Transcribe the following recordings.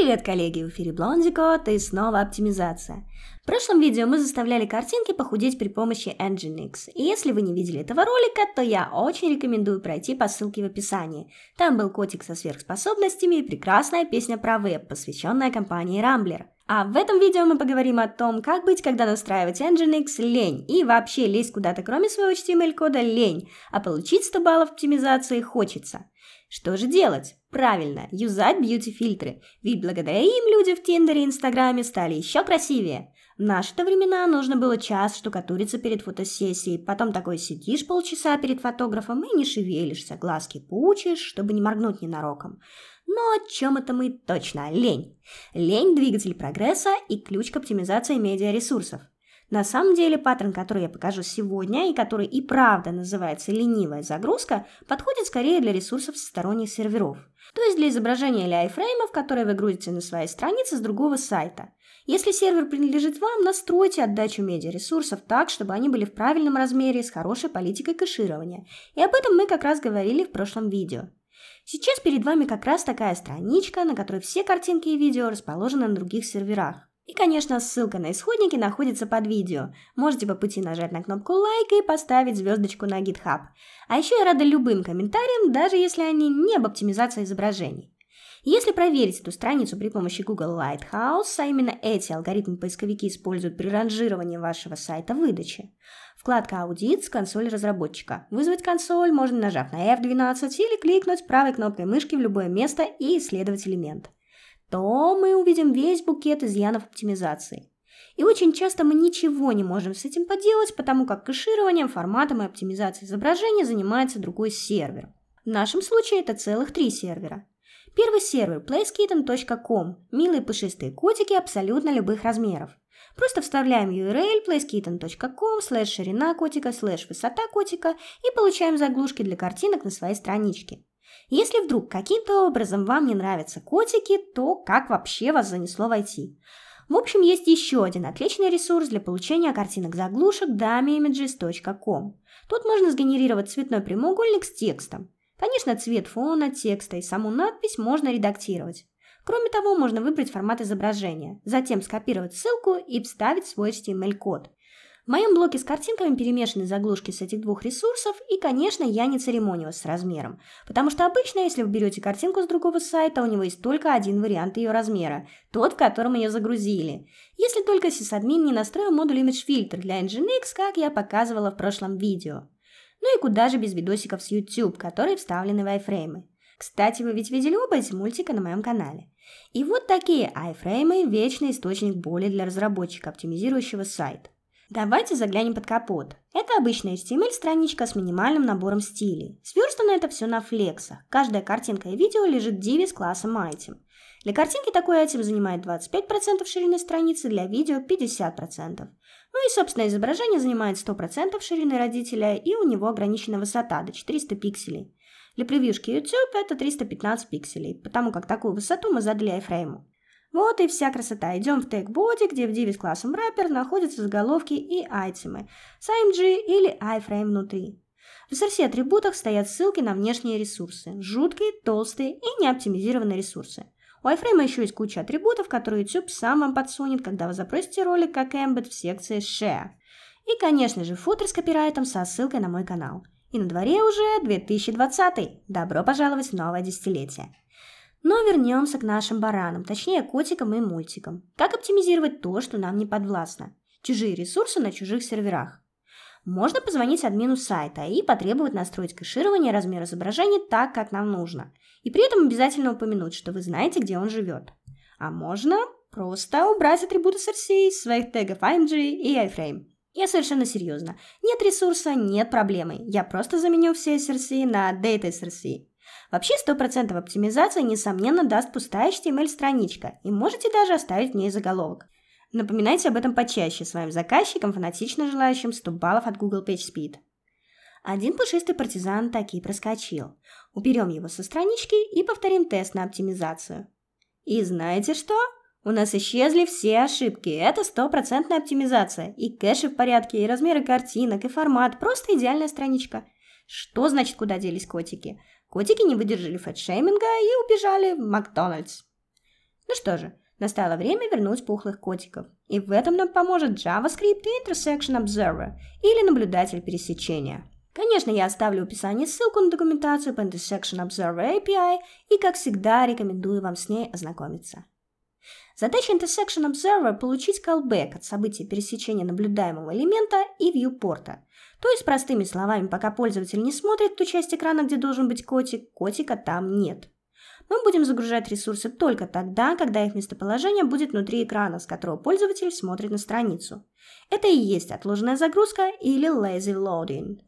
Привет, коллеги, в эфире Блондико, это снова оптимизация. В прошлом видео мы заставляли картинки похудеть при помощи Nginx, и если вы не видели этого ролика, то я очень рекомендую пройти по ссылке в описании. Там был котик со сверхспособностями и прекрасная песня про веб, посвященная компании Rambler. А в этом видео мы поговорим о том, как быть, когда настраивать Nginx лень, и вообще лезть куда-то кроме своего HTML-кода лень, а получить 100 баллов оптимизации хочется. Что же делать? Правильно, юзать бьюти-фильтры, ведь благодаря им люди в Тиндере и Инстаграме стали еще красивее. В наши-то времена нужно было час штукатуриться перед фотосессией, потом такой сидишь полчаса перед фотографом и не шевелишься, глазки пучишь, чтобы не моргнуть ненароком. Но о чем это мы точно? Лень. Лень – двигатель прогресса и ключ к оптимизации медиаресурсов. На самом деле паттерн, который я покажу сегодня и который и правда называется ленивая загрузка, подходит скорее для ресурсов сторонних серверов – то есть для изображения или айфреймов, которые вы грузите на своей странице с другого сайта. Если сервер принадлежит вам, настройте отдачу медиаресурсов так, чтобы они были в правильном размере с хорошей политикой кэширования. И об этом мы как раз говорили в прошлом видео. Сейчас перед вами как раз такая страничка, на которой все картинки и видео расположены на других серверах. И, конечно, ссылка на исходники находится под видео. Можете по пути нажать на кнопку лайка и поставить звездочку на GitHub. А еще я рада любым комментариям, даже если они не об оптимизации изображений. Если проверить эту страницу при помощи Google Lighthouse, а именно эти алгоритмы поисковики используют при ранжировании вашего сайта выдачи. Вкладка «Аудит» с консоль разработчика. Вызвать консоль можно нажав на F12 или кликнуть правой кнопкой мышки в любое место и исследовать элемент то мы увидим весь букет изъянов оптимизации. И очень часто мы ничего не можем с этим поделать, потому как кэшированием, форматом и оптимизацией изображения занимается другой сервер. В нашем случае это целых три сервера. Первый сервер playskitten.com – милые пушистые котики абсолютно любых размеров. Просто вставляем URL playskitten.com слэш ширина котика слэш высота котика и получаем заглушки для картинок на своей страничке. Если вдруг каким-то образом вам не нравятся котики, то как вообще вас занесло в IT? В общем, есть еще один отличный ресурс для получения картинок заглушек dummyimages.com. Тут можно сгенерировать цветной прямоугольник с текстом. Конечно, цвет фона, текста и саму надпись можно редактировать. Кроме того, можно выбрать формат изображения, затем скопировать ссылку и вставить свой HTML-код. В моем блоке с картинками перемешаны заглушки с этих двух ресурсов, и, конечно, я не церемонилась с размером, потому что обычно, если вы берете картинку с другого сайта, у него есть только один вариант ее размера, тот, в котором ее загрузили. Если только сисадмин не настроил модуль Image Filter для Nginx, как я показывала в прошлом видео. Ну и куда же без видосиков с YouTube, которые вставлены в iframe. Кстати, вы ведь видели оба эти мультика на моем канале. И вот такие iframe — вечный источник боли для разработчика, оптимизирующего сайт. Давайте заглянем под капот. Это обычная HTML-страничка с минимальным набором стилей. Сверстано это все на флексах. Каждая картинка и видео лежит в диве с классом item. Для картинки такой item занимает 25% ширины страницы, для видео 50%. Ну и, собственное изображение занимает 100% ширины родителя, и у него ограничена высота до 400 пикселей. Для превьюшки YouTube это 315 пикселей, потому как такую высоту мы задали айфрейму. Вот и вся красота. Идем в тег боди, где в девиз классом wrapper находятся заголовки и айтемы с IMG или iframe внутри. В SRC атрибутах стоят ссылки на внешние ресурсы. Жуткие, толстые и неоптимизированные ресурсы. У iFrame еще есть куча атрибутов, которые YouTube сам вам подсунет, когда вы запросите ролик как embed в секции Share. И, конечно же, футер с копирайтом со ссылкой на мой канал. И на дворе уже 2020. Добро пожаловать в новое десятилетие. Но вернемся к нашим баранам, точнее котикам и мультикам. Как оптимизировать то, что нам не подвластно? Чужие ресурсы на чужих серверах. Можно позвонить админу сайта и потребовать настроить кэширование размера изображения так, как нам нужно. И при этом обязательно упомянуть, что вы знаете, где он живет. А можно просто убрать атрибуты SRC из своих тегов IMG и iframe. Я совершенно серьезно. Нет ресурса, нет проблемы. Я просто заменю все SRC на Data SRC Вообще 100% оптимизация, несомненно, даст пустая HTML-страничка, эм и можете даже оставить в ней заголовок. Напоминайте об этом почаще своим заказчикам, фанатично желающим 100 баллов от Google PageSpeed. Один пушистый партизан таки проскочил. Уберем его со странички и повторим тест на оптимизацию. И знаете что? У нас исчезли все ошибки. Это стопроцентная оптимизация. И кэши в порядке, и размеры картинок, и формат. Просто идеальная страничка – что значит, куда делись котики? Котики не выдержали фэтшейминга и убежали в Макдональдс. Ну что же, настало время вернуть пухлых котиков. И в этом нам поможет JavaScript и Intersection Observer, или наблюдатель пересечения. Конечно, я оставлю в описании ссылку на документацию по Intersection Observer API и, как всегда, рекомендую вам с ней ознакомиться. Задача Intersection Observer – получить callback от события пересечения наблюдаемого элемента и вьюпорта, то есть, простыми словами, пока пользователь не смотрит ту часть экрана, где должен быть котик, котика там нет. Мы будем загружать ресурсы только тогда, когда их местоположение будет внутри экрана, с которого пользователь смотрит на страницу. Это и есть отложенная загрузка или lazy loading.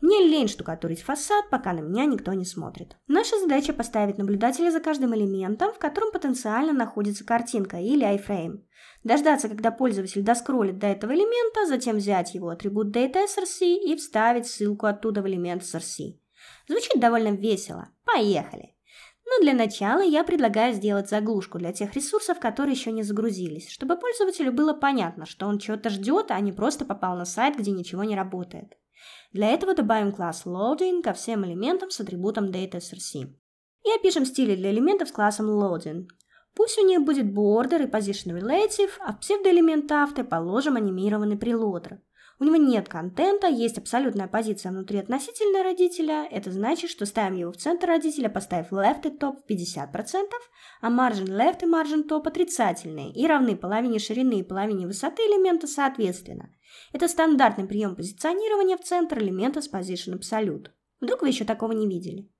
Мне лень штукатурить фасад, пока на меня никто не смотрит. Наша задача поставить наблюдателя за каждым элементом, в котором потенциально находится картинка или iframe дождаться, когда пользователь доскроллит до этого элемента, затем взять его атрибут DateSRC и вставить ссылку оттуда в элемент SRC. Звучит довольно весело. Поехали! Но для начала я предлагаю сделать заглушку для тех ресурсов, которые еще не загрузились, чтобы пользователю было понятно, что он чего-то ждет, а не просто попал на сайт, где ничего не работает. Для этого добавим класс loading ко всем элементам с атрибутом DataSRC. И опишем стили для элементов с классом loading. Пусть у нее будет border и position relative, а в псевдоэлемент авто положим анимированный прелодер. У него нет контента, есть абсолютная позиция внутри относительно родителя. Это значит, что ставим его в центр родителя, поставив left и top в 50%, а margin left и margin top отрицательные и равны половине ширины и половине высоты элемента соответственно. Это стандартный прием позиционирования в центр элемента с position absolute. Вдруг вы еще такого не видели.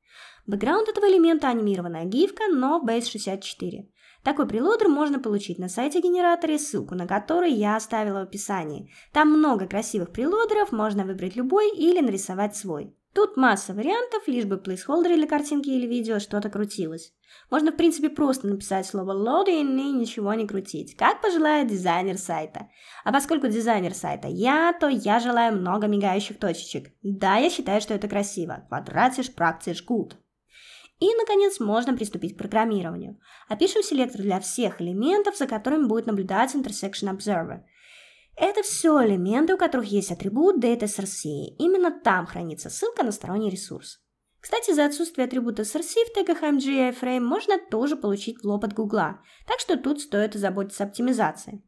Бэкграунд этого элемента анимированная гифка, но Base64. Такой прелодер можно получить на сайте генераторе, ссылку на который я оставила в описании. Там много красивых прелодеров, можно выбрать любой или нарисовать свой. Тут масса вариантов, лишь бы плейсхолдер для картинки или видео что-то крутилось. Можно, в принципе, просто написать слово loading и ничего не крутить, как пожелает дизайнер сайта. А поскольку дизайнер сайта я, то я желаю много мигающих точечек. Да, я считаю, что это красиво. Квадратиш, практиш, good. И, наконец, можно приступить к программированию. Опишем селектор для всех элементов, за которыми будет наблюдать Intersection Observer. Это все элементы, у которых есть атрибут DataSRC. Именно там хранится ссылка на сторонний ресурс. Кстати, за отсутствие атрибута SRC в тегах MG и iFrame можно тоже получить в лоб от Гугла, так что тут стоит озаботиться оптимизацией.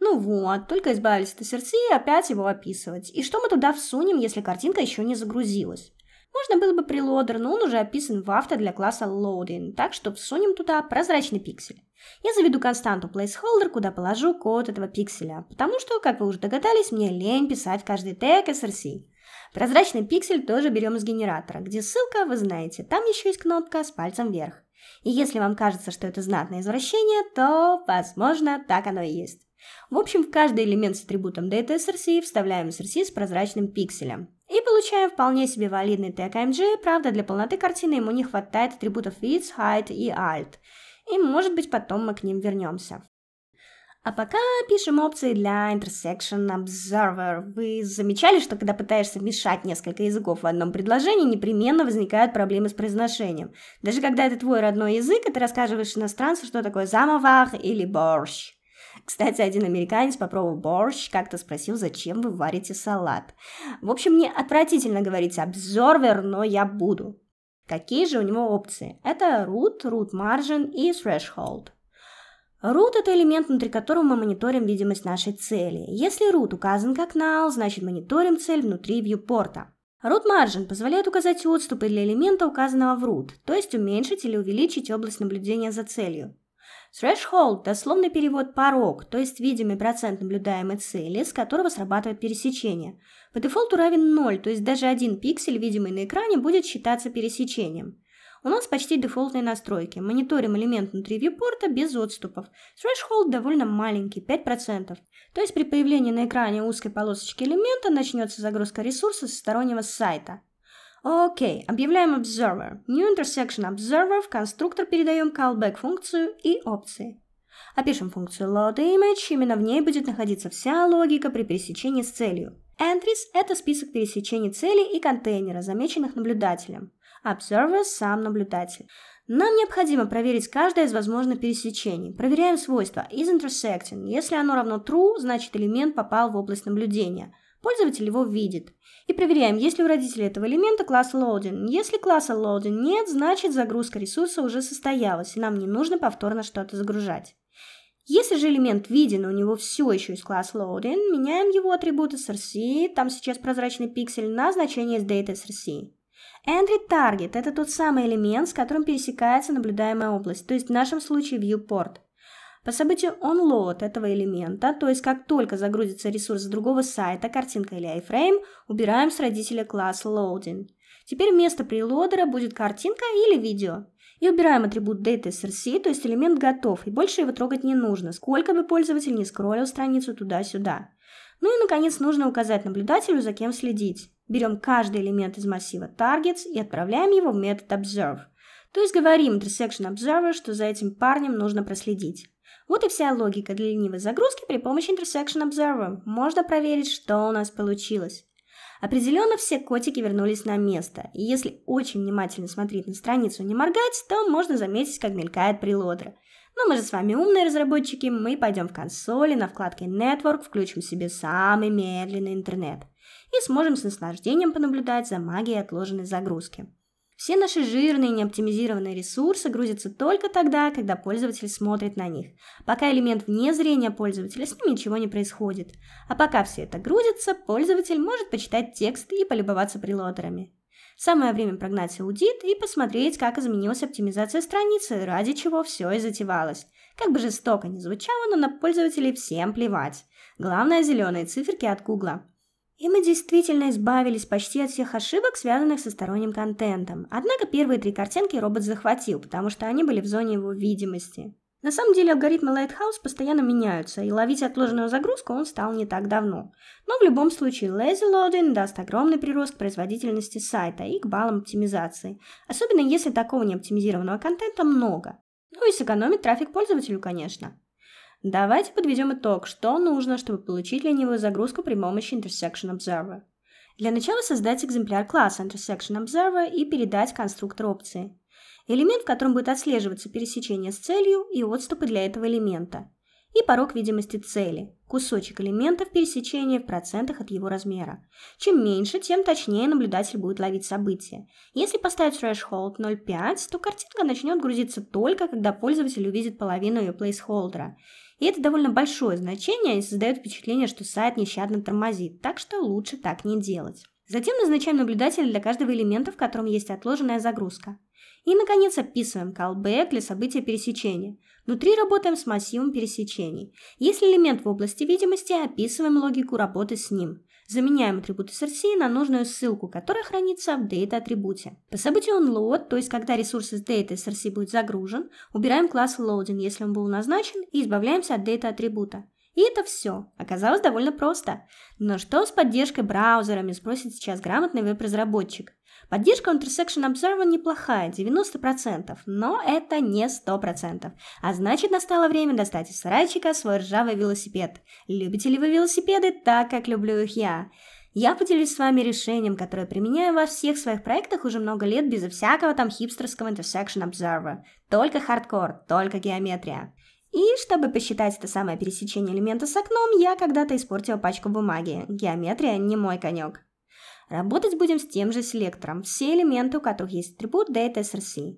Ну вот, только избавились от SRC и опять его описывать. И что мы туда всунем, если картинка еще не загрузилась? Можно было бы прилодер, но он уже описан в авто для класса loading, так что всунем туда прозрачный пиксель. Я заведу константу placeholder, куда положу код этого пикселя, потому что, как вы уже догадались, мне лень писать каждый тег src. Прозрачный пиксель тоже берем из генератора, где ссылка, вы знаете, там еще есть кнопка с пальцем вверх. И если вам кажется, что это знатное извращение, то, возможно, так оно и есть. В общем, в каждый элемент с атрибутом DataSRC вставляем SRC с прозрачным пикселем. И получаем вполне себе валидный тег AMG, правда для полноты картины ему не хватает атрибутов width, height и alt. И может быть потом мы к ним вернемся. А пока пишем опции для Intersection Observer. Вы замечали, что когда пытаешься мешать несколько языков в одном предложении, непременно возникают проблемы с произношением. Даже когда это твой родной язык, и ты рассказываешь иностранцу, что такое замовах или борщ. Кстати, один американец, попробовал борщ, как-то спросил, зачем вы варите салат. В общем, мне отвратительно говорить обзорвер, но я буду. Какие же у него опции? Это root, root margin и threshold. Root – это элемент, внутри которого мы мониторим видимость нашей цели. Если root указан как null, значит мониторим цель внутри вьюпорта. Root margin позволяет указать отступы для элемента, указанного в root, то есть уменьшить или увеличить область наблюдения за целью. Threshold – дословный перевод «порог», то есть видимый процент наблюдаемой цели, с которого срабатывает пересечение. По дефолту равен 0, то есть даже один пиксель, видимый на экране, будет считаться пересечением. У нас почти дефолтные настройки. Мониторим элемент внутри вьюпорта без отступов. Threshold довольно маленький, 5%. То есть при появлении на экране узкой полосочки элемента начнется загрузка ресурса со стороннего сайта. Окей, объявляем observer. New intersection observer, в конструктор передаем callback функцию и опции. Опишем функцию loadImage, именно в ней будет находиться вся логика при пересечении с целью. Entries – это список пересечений цели и контейнера, замеченных наблюдателем. Observer – сам наблюдатель. Нам необходимо проверить каждое из возможных пересечений. Проверяем свойство is Если оно равно true, значит элемент попал в область наблюдения – Пользователь его видит. И проверяем, есть ли у родителя этого элемента класс loading. Если класса loading нет, значит загрузка ресурса уже состоялась, и нам не нужно повторно что-то загружать. Если же элемент виден, у него все еще есть класс loading, меняем его атрибут src, там сейчас прозрачный пиксель, на значение data src. Entry Target – это тот самый элемент, с которым пересекается наблюдаемая область, то есть в нашем случае viewport – по событию onload этого элемента, то есть как только загрузится ресурс с другого сайта, картинка или iframe, убираем с родителя класс loading. Теперь вместо прелодера будет картинка или видео. И убираем атрибут DataSRC, то есть элемент готов, и больше его трогать не нужно, сколько бы пользователь не скроллил страницу туда-сюда. Ну и, наконец, нужно указать наблюдателю, за кем следить. Берем каждый элемент из массива targets и отправляем его в метод observe. То есть говорим intersection observer, что за этим парнем нужно проследить. Вот и вся логика для ленивой загрузки при помощи Intersection Observer. Можно проверить, что у нас получилось. Определенно все котики вернулись на место, и если очень внимательно смотреть на страницу и не моргать, то можно заметить, как мелькает прилодра. Но ну, мы же с вами умные разработчики, мы пойдем в консоли, на вкладке Network включим себе самый медленный интернет и сможем с наслаждением понаблюдать за магией отложенной загрузки. Все наши жирные неоптимизированные ресурсы грузятся только тогда, когда пользователь смотрит на них. Пока элемент вне зрения пользователя, с ним ничего не происходит. А пока все это грузится, пользователь может почитать текст и полюбоваться прилотерами. Самое время прогнать аудит и посмотреть, как изменилась оптимизация страницы, ради чего все и затевалось. Как бы жестоко ни звучало, но на пользователей всем плевать. Главное – зеленые циферки от Гугла. И мы действительно избавились почти от всех ошибок, связанных со сторонним контентом. Однако первые три картинки робот захватил, потому что они были в зоне его видимости. На самом деле алгоритмы Lighthouse постоянно меняются, и ловить отложенную загрузку он стал не так давно. Но в любом случае Lazy Loading даст огромный прирост к производительности сайта и к баллам оптимизации, особенно если такого неоптимизированного контента много. Ну и сэкономит трафик пользователю, конечно. Давайте подведем итог, что нужно, чтобы получить ленивую загрузку при помощи Intersection Observer. Для начала создать экземпляр класса Intersection Observer и передать конструктор опции. Элемент, в котором будет отслеживаться пересечение с целью и отступы для этого элемента. И порог видимости цели, кусочек элемента в пересечении в процентах от его размера. Чем меньше, тем точнее наблюдатель будет ловить события. Если поставить threshold 0.5, то картинка начнет грузиться только, когда пользователь увидит половину ее плейсхолдера. И это довольно большое значение и создает впечатление, что сайт нещадно тормозит, так что лучше так не делать. Затем назначаем наблюдателя для каждого элемента, в котором есть отложенная загрузка. И, наконец, описываем callback для события пересечения. Внутри работаем с массивом пересечений. Если элемент в области видимости, описываем логику работы с ним. Заменяем атрибут src на нужную ссылку, которая хранится в data-атрибуте. По событию onload, то есть когда ресурс из data src будет загружен, убираем класс loading, если он был назначен, и избавляемся от data-атрибута. И это все. Оказалось довольно просто. Но что с поддержкой браузерами, спросит сейчас грамотный веб-разработчик. Поддержка Intersection Observer неплохая, 90%, но это не 100%. А значит, настало время достать из сарайчика свой ржавый велосипед. Любите ли вы велосипеды так, как люблю их я? Я поделюсь с вами решением, которое применяю во всех своих проектах уже много лет безо всякого там хипстерского Intersection Observer. Только хардкор, только геометрия. И чтобы посчитать это самое пересечение элемента с окном, я когда-то испортила пачку бумаги. Геометрия не мой конек. Работать будем с тем же селектором, все элементы, у которых есть атрибут data src.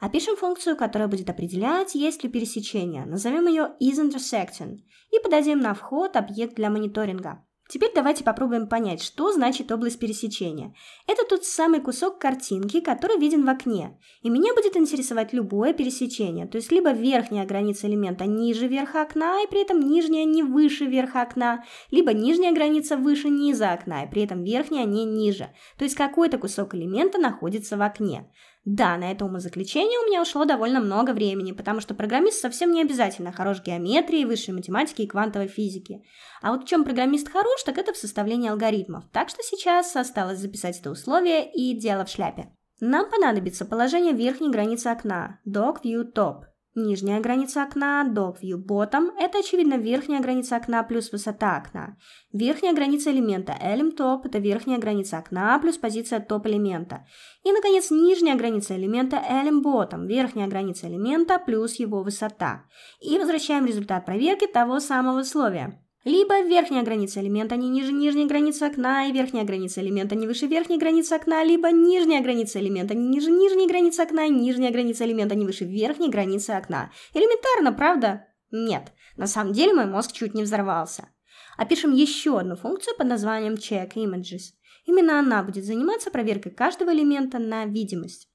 Опишем функцию, которая будет определять, есть ли пересечение. Назовем ее isIntersecting и подадим на вход объект для мониторинга. Теперь давайте попробуем понять, что значит область пересечения. Это тот самый кусок картинки, который виден в окне. И меня будет интересовать любое пересечение, то есть либо верхняя граница элемента ниже верха окна, и при этом нижняя не выше верха окна, либо нижняя граница выше низа окна, и при этом верхняя не ниже. То есть какой-то кусок элемента находится в окне. Да, на это умозаключение у меня ушло довольно много времени, потому что программист совсем не обязательно хорош в геометрии, высшей математике и квантовой физике. А вот в чем программист хорош, уж, так это в составлении алгоритмов. Так что сейчас осталось записать это условие и дело в шляпе. Нам понадобится положение верхней границы окна Dog View Top. Нижняя граница окна Dog View Bottom – это, очевидно, верхняя граница окна плюс высота окна. Верхняя граница элемента Elm Top – это верхняя граница окна плюс позиция Top элемента. И, наконец, нижняя граница элемента Elm Bottom – верхняя граница элемента плюс его высота. И возвращаем результат проверки того самого условия. Либо верхняя граница элемента не ниже нижней границы окна, и верхняя граница элемента не выше верхней границы окна, либо нижняя граница элемента не ниже нижней границы окна, и нижняя граница элемента не выше верхней границы окна. Элементарно, правда? Нет. На самом деле мой мозг чуть не взорвался. Опишем еще одну функцию под названием checkImages. Именно она будет заниматься проверкой каждого элемента на видимость.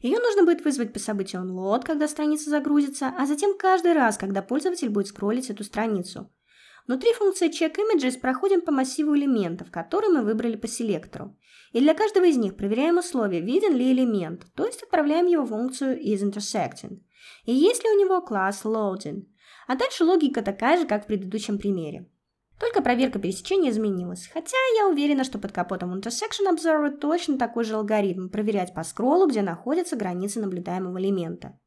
Ее нужно будет вызвать по событию onload, когда страница загрузится, а затем каждый раз, когда пользователь будет скроллить эту страницу – Внутри функции Check Images проходим по массиву элементов, которые мы выбрали по селектору. И для каждого из них проверяем условие, виден ли элемент, то есть отправляем его в функцию isIntersecting. И есть ли у него класс Loading. А дальше логика такая же, как в предыдущем примере. Только проверка пересечения изменилась, хотя я уверена, что под капотом Intersection Observer точно такой же алгоритм проверять по скроллу, где находятся границы наблюдаемого элемента.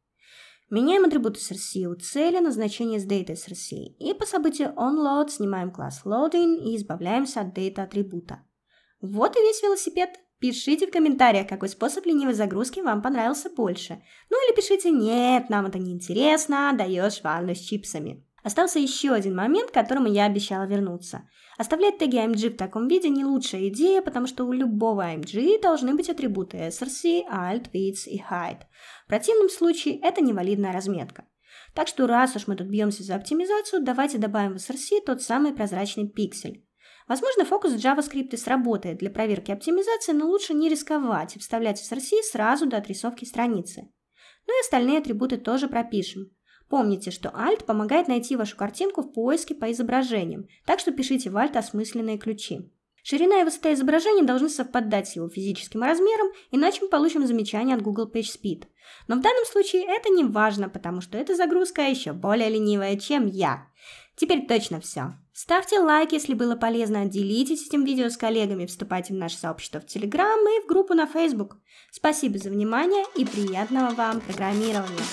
Меняем атрибут src у цели назначение с data src и по событию onload снимаем класс loading и избавляемся от data атрибута. Вот и весь велосипед. Пишите в комментариях, какой способ ленивой загрузки вам понравился больше. Ну или пишите «Нет, нам это не интересно, даешь ванну с чипсами». Остался еще один момент, к которому я обещала вернуться. Оставлять теги img эм в таком виде не лучшая идея, потому что у любого img эм должны быть атрибуты src, alt, width и height. В противном случае это невалидная разметка. Так что раз уж мы тут бьемся за оптимизацию, давайте добавим в src тот самый прозрачный пиксель. Возможно, фокус JavaScript и сработает для проверки оптимизации, но лучше не рисковать и вставлять в src сразу до отрисовки страницы. Ну и остальные атрибуты тоже пропишем. Помните, что Alt помогает найти вашу картинку в поиске по изображениям, так что пишите в Alt осмысленные ключи. Ширина и высота изображения должны совпадать с его физическим размером, иначе мы получим замечание от Google PageSpeed. Но в данном случае это не важно, потому что эта загрузка еще более ленивая, чем я. Теперь точно все. Ставьте лайк, если было полезно, делитесь этим видео с коллегами, вступайте в наше сообщество в Telegram и в группу на Facebook. Спасибо за внимание и приятного вам программирования!